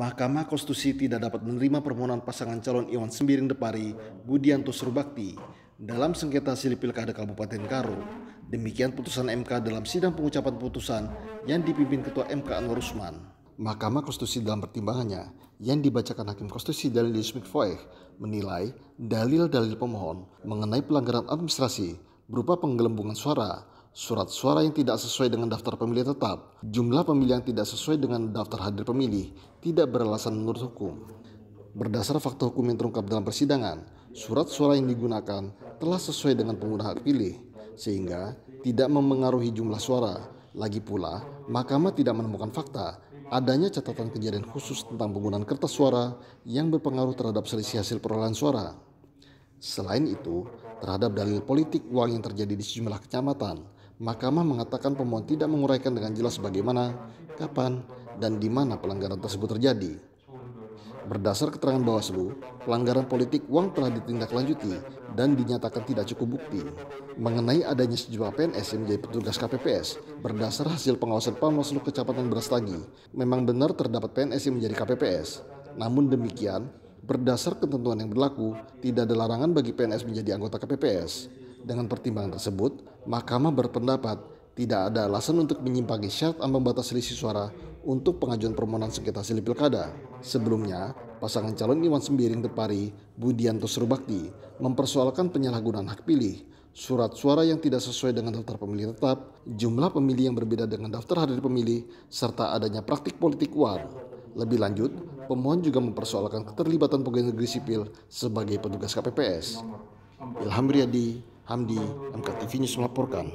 Mahkamah Konstitusi tidak dapat menerima permohonan pasangan calon Iwan Sembiring Depari, Budianto Surbakti dalam sengketa hasil pilkada Kabupaten Karo. Demikian putusan MK dalam sidang pengucapan putusan yang dipimpin Ketua MK Anwar Usman. Mahkamah Konstitusi dalam pertimbangannya yang dibacakan Hakim Konstitusi Dalil Yusmik Foeh menilai dalil-dalil pemohon mengenai pelanggaran administrasi berupa penggelembungan suara surat suara yang tidak sesuai dengan daftar pemilih tetap, jumlah pemilih yang tidak sesuai dengan daftar hadir pemilih, tidak beralasan menurut hukum. Berdasar fakta hukum yang terungkap dalam persidangan, surat suara yang digunakan telah sesuai dengan pengguna hak pilih, sehingga tidak memengaruhi jumlah suara. Lagi pula, mahkamah tidak menemukan fakta adanya catatan kejadian khusus tentang penggunaan kertas suara yang berpengaruh terhadap selisih hasil perolehan suara. Selain itu, terhadap dalil politik uang yang terjadi di sejumlah kecamatan, Mahkamah mengatakan pemohon tidak menguraikan dengan jelas bagaimana, kapan, dan di mana pelanggaran tersebut terjadi. Berdasar keterangan Bawaslu, pelanggaran politik uang telah ditindaklanjuti dan dinyatakan tidak cukup bukti. Mengenai adanya sejumlah PNS yang menjadi petugas KPPS, berdasar hasil pengawasan Bawaslu Kecamatan Berastagi, memang benar terdapat PNS yang menjadi KPPS. Namun demikian, berdasar ketentuan yang berlaku, tidak ada larangan bagi PNS menjadi anggota KPPS. Dengan pertimbangan tersebut, Mahkamah berpendapat tidak ada alasan untuk menyimpangi syarat ambang batas selisih suara untuk pengajuan permohonan sengketa hasil pilkada. Sebelumnya, pasangan calon Iwan Sembiring Tepari, Budianto Serubakti, mempersoalkan penyalahgunaan hak pilih, surat suara yang tidak sesuai dengan daftar pemilih tetap, jumlah pemilih yang berbeda dengan daftar hadir pemilih, serta adanya praktik politik uang. Lebih lanjut, pemohon juga mempersoalkan keterlibatan pegawai negeri sipil sebagai petugas KPPS. Ilham Riyadi, Hamdi MKTV News melaporkan.